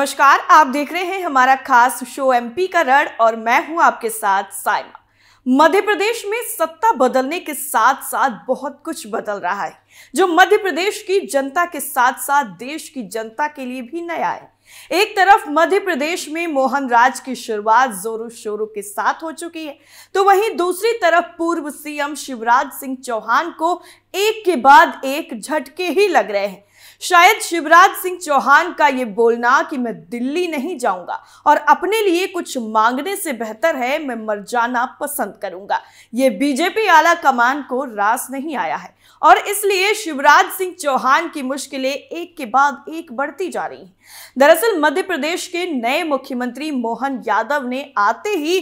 नमस्कार आप देख रहे हैं हमारा खास शो एमपी का रण और मैं हूं आपके साथ साइमा मध्य प्रदेश में सत्ता बदलने के साथ साथ बहुत कुछ बदल रहा है जो मध्य प्रदेश की जनता के साथ साथ देश की जनता के लिए भी नया है एक तरफ मध्य प्रदेश में मोहन राज की शुरुआत जोरों शोरों के साथ हो चुकी है तो वहीं दूसरी तरफ पूर्व सीएम शिवराज सिंह चौहान को एक के बाद एक झटके ही लग रहे हैं शायद शिवराज सिंह चौहान का ये बोलना कि मैं दिल्ली नहीं जाऊंगा और अपने लिए कुछ मांगने से बेहतर है मैं मर जाना पसंद करूंगा ये बीजेपी आला कमान को रास नहीं आया है और इसलिए शिवराज सिंह चौहान की मुश्किलें एक के बाद एक बढ़ती जा रही हैं दरअसल मध्य प्रदेश के नए मुख्यमंत्री मोहन यादव ने आते ही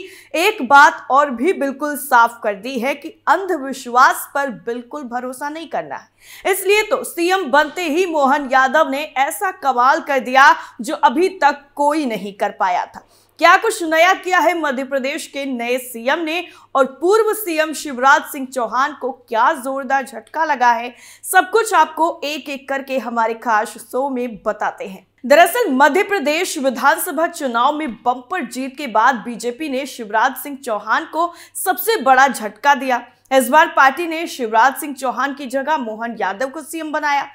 एक बात और भी बिल्कुल साफ कर दी है कि अंधविश्वास पर बिल्कुल भरोसा नहीं करना है इसलिए तो सीएम बनते ही मोहन यादव ने ऐसा कमाल कर दिया जो अभी तक कोई नहीं कर पाया था क्या कुछ नया किया है मध्य प्रदेश के नए सीएम ने और पूर्व सीएम शिवराज सिंह चौहान को क्या जोरदार झटका लगा है सब कुछ आपको एक एक करके हमारे खास शो में बताते हैं दरअसल मध्य प्रदेश विधानसभा चुनाव में बंपर जीत के बाद बीजेपी ने शिवराज सिंह चौहान को सबसे बड़ा झटका दिया इस बार पार्टी ने शिवराज सिंह चौहान की जगह मोहन यादव को सीएम बनाया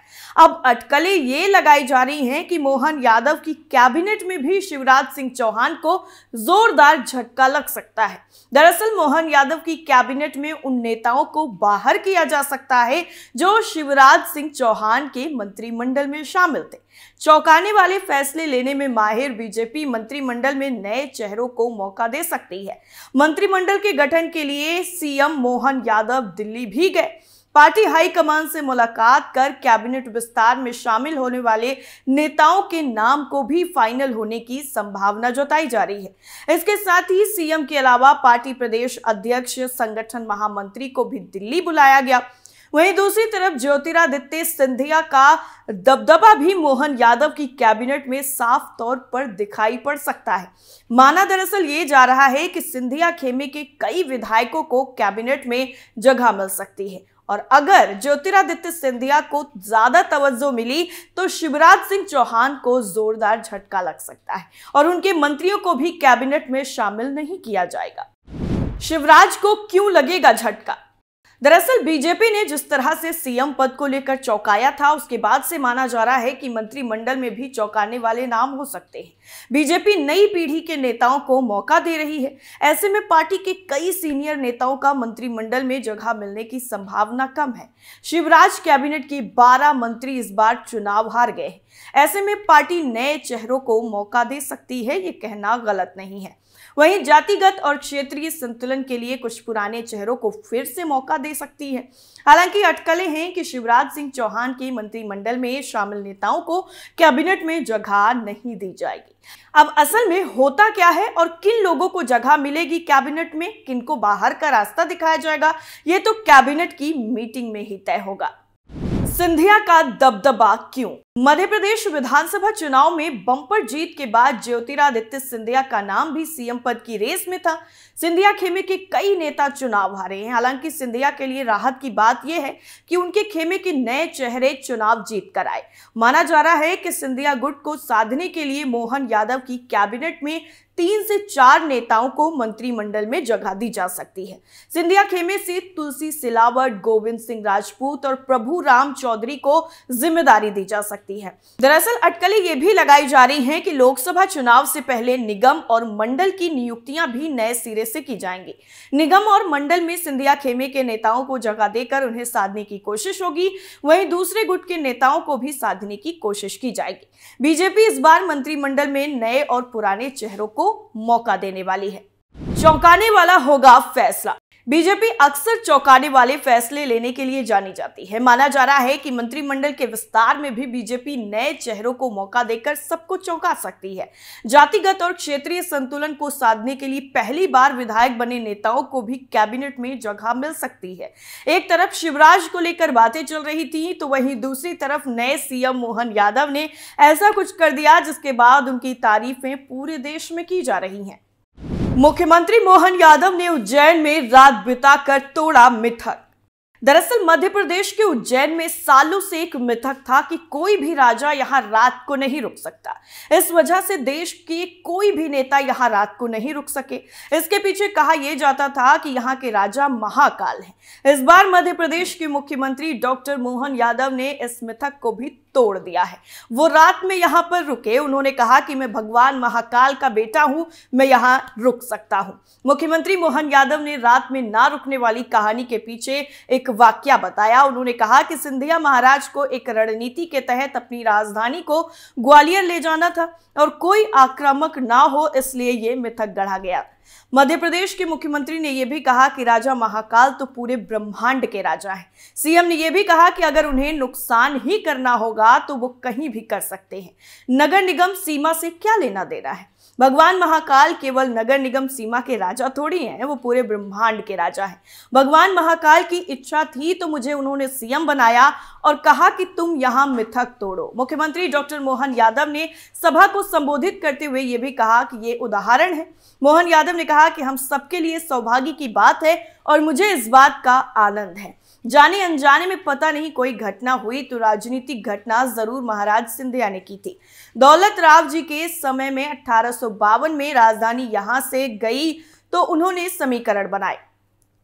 अब अटकलें ये लगाई जा रही हैं कि मोहन यादव की कैबिनेट में भी शिवराज सिंह चौहान को जोरदार झटका लग सकता है दरअसल मोहन यादव की कैबिनेट में उन नेताओं को बाहर किया जा सकता है जो शिवराज सिंह चौहान के मंत्रिमंडल में शामिल थे चौंकाने वाले फैसले लेने में माहिर बीजेपी मंत्रिमंडल में नए चेहरों को मौका दे सकती है मंत्रिमंडल के गठन के लिए सीएम मोहन यादव दिल्ली भी गए पार्टी हाईकमान से मुलाकात कर कैबिनेट विस्तार में शामिल होने वाले नेताओं के नाम को भी फाइनल होने की संभावना जताई जा रही है इसके साथ ही सीएम के अलावा पार्टी प्रदेश अध्यक्ष संगठन महामंत्री को भी दिल्ली बुलाया गया वहीं दूसरी तरफ ज्योतिरादित्य सिंधिया का दबदबा भी मोहन यादव की कैबिनेट में साफ तौर पर दिखाई पड़ सकता है माना दरअसल ये जा रहा है कि सिंधिया खेमे के कई विधायकों को कैबिनेट में जगह मिल सकती है और अगर ज्योतिरादित्य सिंधिया को ज्यादा तवज्जो मिली तो शिवराज सिंह चौहान को जोरदार झटका लग सकता है और उनके मंत्रियों को भी कैबिनेट में शामिल नहीं किया जाएगा शिवराज को क्यों लगेगा झटका दरअसल बीजेपी ने जिस तरह से सीएम पद को लेकर चौंकाया था उसके बाद से माना जा रहा है कि मंत्रिमंडल में भी चौंकाने वाले नाम हो सकते हैं बीजेपी नई पीढ़ी के नेताओं को मौका दे रही है ऐसे में पार्टी के कई सीनियर नेताओं का मंत्रिमंडल में जगह मिलने की संभावना कम है शिवराज कैबिनेट के 12 मंत्री इस बार चुनाव हार गए ऐसे में पार्टी नए चेहरों को मौका दे सकती है ये कहना गलत नहीं है वहीं जातिगत और क्षेत्रीय संतुलन के लिए कुछ पुराने चेहरों को फिर से मौका दे सकती है हालांकि अटकलें हैं कि शिवराज सिंह चौहान के मंत्रिमंडल में शामिल नेताओं को कैबिनेट में जगह नहीं दी जाएगी अब असल में होता क्या है और किन लोगों को जगह मिलेगी कैबिनेट में किनको बाहर का रास्ता दिखाया जाएगा ये तो कैबिनेट की मीटिंग में ही तय होगा सिंधिया का दबदबा क्यों मध्य प्रदेश विधानसभा चुनाव में बम्पर जीत के बाद ज्योतिरादित्य सिंधिया का नाम भी सीएम पद की रेस में था सिंधिया खेमे के कई नेता चुनाव हारे हैं हालांकि सिंधिया के लिए राहत की बात यह है कि उनके खेमे के नए चेहरे चुनाव जीत कर आए माना जा रहा है कि सिंधिया गुट को साधने के लिए मोहन यादव की कैबिनेट में तीन से चार नेताओं को मंत्रिमंडल में जगह दी जा सकती है सिंधिया खेमे से तुलसी सिलावट गोविंद सिंह राजपूत और प्रभु राम चौधरी को जिम्मेदारी दी जा सकती है दरअसल अटकलें ये भी लगाई जा रही हैं कि लोकसभा चुनाव से पहले निगम और मंडल की नियुक्तियां भी नए सिरे से की जाएंगी निगम और मंडल में सिंधिया खेमे के नेताओं को जगह देकर उन्हें साधने की कोशिश होगी वहीं दूसरे गुट के नेताओं को भी साधने की कोशिश की जाएगी बीजेपी इस बार मंत्रिमंडल में नए और पुराने चेहरों को को मौका देने वाली है चौंकाने वाला होगा फैसला बीजेपी अक्सर चौंकाने वाले फैसले लेने के लिए जानी जाती है माना जा रहा है कि मंत्रिमंडल के विस्तार में भी बीजेपी नए चेहरों को मौका देकर सबको चौंका सकती है जातिगत और क्षेत्रीय संतुलन को साधने के लिए पहली बार विधायक बने नेताओं को भी कैबिनेट में जगह मिल सकती है एक तरफ शिवराज को लेकर बातें चल रही थी तो वहीं दूसरी तरफ नए सीएम मोहन यादव ने ऐसा कुछ कर दिया जिसके बाद उनकी तारीफें पूरे देश में की जा रही हैं मुख्यमंत्री मोहन यादव ने उज्जैन में रात बिताकर तोड़ा मिथक दरअसल मध्य प्रदेश के उज्जैन में सालों से एक मिथक था कि कोई भी राजा यहां रात को नहीं रुक सकता इस वजह से देश के कोई भी नेता यहां रात को नहीं रुक सके इसके पीछे कहा यह जाता था कि यहां के राजा महाकाल हैं इस बार मध्य प्रदेश के मुख्यमंत्री डॉक्टर मोहन यादव ने इस मिथक को भी तोड़ दिया है वो रात में यहां पर रुके उन्होंने कहा कि मैं भगवान महाकाल का बेटा हूं मैं यहां रुक सकता हूं मुख्यमंत्री मोहन यादव ने रात में ना रुकने वाली कहानी के पीछे एक वाक्य बताया उन्होंने कहा कि सिंधिया महाराज को एक रणनीति के तहत अपनी राजधानी को ग्वालियर ले जाना था और कोई आक्रामक ना हो इसलिए ये मिथक गढ़ा गया मध्य प्रदेश के मुख्यमंत्री ने यह भी कहा कि राजा महाकाल तो पूरे ब्रह्मांड के राजा हैं सीएम ने यह भी कहा कि अगर उन्हें नुकसान ही करना होगा तो वो कहीं भी कर सकते हैं नगर निगम सीमा से क्या लेना देना है भगवान महाकाल केवल नगर निगम सीमा के राजा थोड़ी हैं वो पूरे ब्रह्मांड के राजा हैं भगवान महाकाल की इच्छा थी तो मुझे उन्होंने सीएम बनाया और कहा कि तुम यहाँ मिथक तोड़ो मुख्यमंत्री डॉक्टर मोहन यादव ने सभा को संबोधित करते हुए ये भी कहा कि ये उदाहरण है मोहन यादव ने कहा कि हम सबके लिए सौभाग्य की बात है और मुझे इस बात का आनंद है जाने अनजाने में पता नहीं कोई घटना हुई तो राजनीतिक घटना जरूर महाराज सिंधिया ने की थी दौलत राव जी के समय में अठारह में राजधानी यहां से गई तो उन्होंने समीकरण बनाए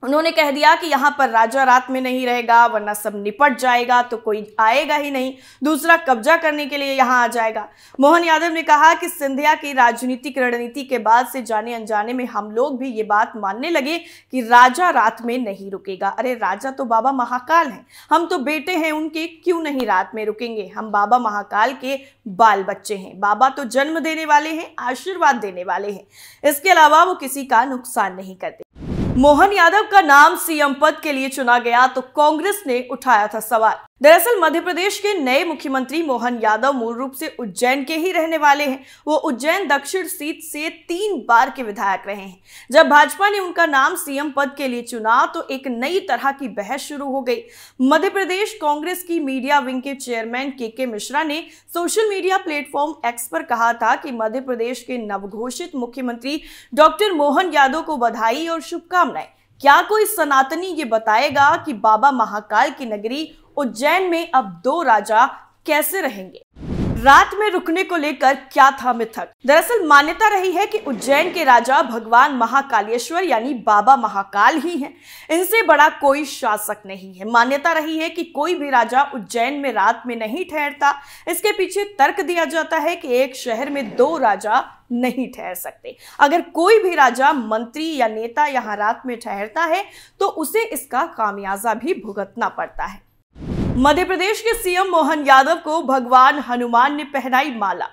उन्होंने कह दिया कि यहाँ पर राजा रात में नहीं रहेगा वरना सब निपट जाएगा तो कोई आएगा ही नहीं दूसरा कब्जा करने के लिए यहाँ आ जाएगा मोहन यादव ने कहा कि सिंधिया की राजनीतिक रणनीति के बाद से जाने अनजाने में हम लोग भी ये बात मानने लगे कि राजा रात में नहीं रुकेगा अरे राजा तो बाबा महाकाल हैं हम तो बेटे हैं उनके क्यों नहीं रात में रुकेंगे हम बाबा महाकाल के बाल बच्चे हैं बाबा तो जन्म देने वाले हैं आशीर्वाद देने वाले हैं इसके अलावा वो किसी का नुकसान नहीं करते मोहन यादव का नाम सीएम पद के लिए चुना गया तो कांग्रेस ने उठाया था सवाल दरअसल मध्य प्रदेश के नए मुख्यमंत्री मोहन यादव मूल रूप से उज्जैन के ही रहने वाले हैं वो उज्जैन दक्षिण सीट से तीन बार के विधायक रहे हैं जब भाजपा ने उनका नाम सीएम पद के लिए चुना तो एक नई तरह की बहस शुरू हो गई मध्य प्रदेश कांग्रेस की मीडिया विंग के चेयरमैन के के मिश्रा ने सोशल मीडिया प्लेटफॉर्म एक्स पर कहा था कि मध्य प्रदेश के नवघोषित मुख्यमंत्री डॉक्टर मोहन यादव को बधाई और शुभकामनाएं क्या कोई सनातनी ये बताएगा कि बाबा महाकाल की नगरी उज्जैन में अब दो राजा कैसे रहेंगे रात में रुकने को लेकर क्या था मिथक दरअसल मान्यता रही है कि उज्जैन के राजा भगवान महाकालेश्वर यानी बाबा महाकाल ही हैं इनसे बड़ा कोई शासक नहीं है मान्यता रही है कि कोई भी राजा उज्जैन में रात में नहीं ठहरता इसके पीछे तर्क दिया जाता है कि एक शहर में दो राजा नहीं ठहर सकते अगर कोई भी राजा मंत्री या नेता यहाँ रात में ठहरता है तो उसे इसका खामियाजा भी भुगतना पड़ता है मध्य प्रदेश के सीएम मोहन यादव को भगवान हनुमान ने पहनाई माला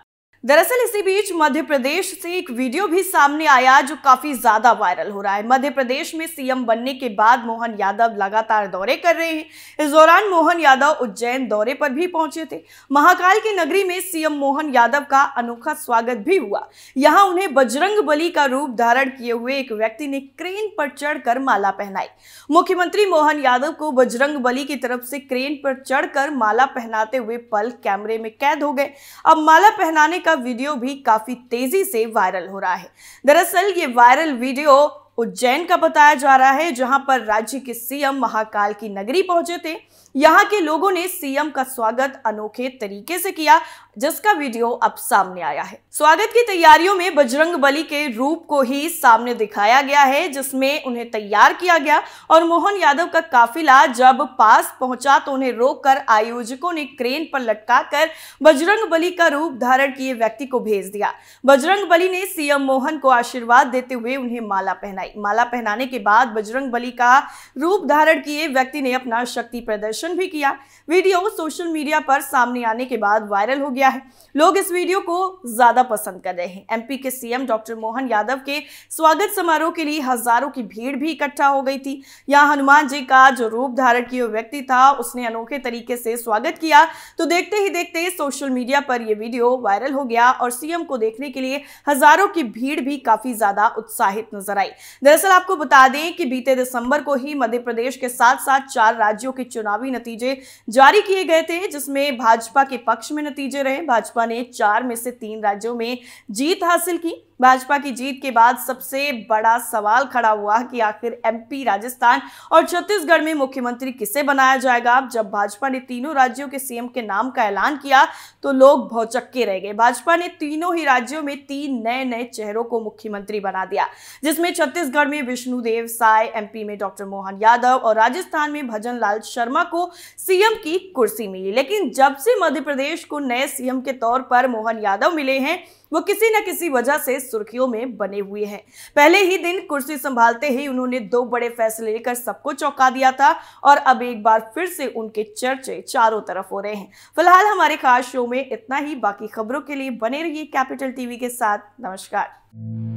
दरअसल इसी बीच मध्य प्रदेश से एक वीडियो भी सामने आया जो काफी ज्यादा वायरल हो रहा है मध्य प्रदेश में सीएम बनने के बाद मोहन यादव लगातार दौरे कर रहे हैं इस दौरान मोहन यादव उज्जैन दौरे पर भी पहुंचे थे महाकाल की नगरी में सीएम मोहन यादव का अनोखा स्वागत भी हुआ यहां उन्हें बजरंग बली का रूप धारण किए हुए एक व्यक्ति ने क्रेन पर चढ़कर माला पहनाई मुख्यमंत्री मोहन यादव को बजरंग बली की तरफ से क्रेन पर चढ़कर माला पहनाते हुए पल कैमरे में कैद हो गए अब माला पहनाने का वीडियो भी काफी तेजी से वायरल हो रहा है दरअसल ये वायरल वीडियो उज्जैन का बताया जा रहा है जहां पर राज्य के सीएम महाकाल की नगरी पहुंचे थे यहाँ के लोगों ने सीएम का स्वागत अनोखे तरीके से किया जिसका वीडियो अब सामने आया है स्वागत की तैयारियों में बजरंग बली के रूप को ही सामने दिखाया गया है जिसमें उन्हें तैयार किया गया और मोहन यादव का काफिला जब पास पहुंचा तो उन्हें रोककर आयोजकों ने क्रेन पर लटकाकर बजरंग बली का रूप धारण किए व्यक्ति को भेज दिया बजरंग बली ने सीएम मोहन को आशीर्वाद देते हुए उन्हें माला पहनाई माला पहनाने के बाद बजरंग बली का रूप धारण किए व्यक्ति ने अपना शक्ति प्रदर्शन प्रदर्शन भी किया वीडियो सोशल मीडिया पर सामने आने के बाद वायरल हो गया है लोग इस वीडियो को ज्यादा पसंद कर रहे हैं एमपी के सीएम डॉक्टर मोहन यादव के स्वागत समारोह के लिए हजारों की भीड़ भी इकट्ठा हो गई थी यहाँ हनुमान जी का जो रूप धारण किए व्यक्ति था उसने अनोखे तरीके से स्वागत किया तो देखते ही देखते सोशल मीडिया पर यह वीडियो वायरल हो गया और सीएम को देखने के लिए हजारों की भीड़ भी काफी ज्यादा उत्साहित नजर आई दरअसल आपको बता दें कि बीते दिसंबर को ही मध्य प्रदेश के साथ साथ चार राज्यों के चुनावी नतीजे जारी किए गए थे जिसमें भाजपा के पक्ष में नतीजे रहे भाजपा ने चार में से तीन राज्यों में जीत हासिल की भाजपा की जीत के बाद सबसे बड़ा सवाल खड़ा हुआ कि आखिर एमपी राजस्थान और छत्तीसगढ़ में मुख्यमंत्री किसे बनाया जाएगा जब भाजपा ने तीनों राज्यों के सीएम के नाम का ऐलान किया तो लोग भौचक्के रह गए भाजपा ने तीनों ही राज्यों में तीन नए नए चेहरों को मुख्यमंत्री बना दिया जिसमें छत्तीसगढ़ में विष्णुदेव साय एम में डॉक्टर मोहन यादव और राजस्थान में भजन लाल शर्मा को सीएम की कुर्सी मिली लेकिन जब से मध्य प्रदेश को नए सीएम के तौर पर मोहन यादव मिले हैं वो किसी न किसी वजह से सुर्खियों में बने हुए हैं पहले ही दिन कुर्सी संभालते ही उन्होंने दो बड़े फैसले लेकर सबको चौंका दिया था और अब एक बार फिर से उनके चर्चे चारों तरफ हो रहे हैं फिलहाल हमारे खास शो में इतना ही बाकी खबरों के लिए बने रहिए कैपिटल टीवी के साथ नमस्कार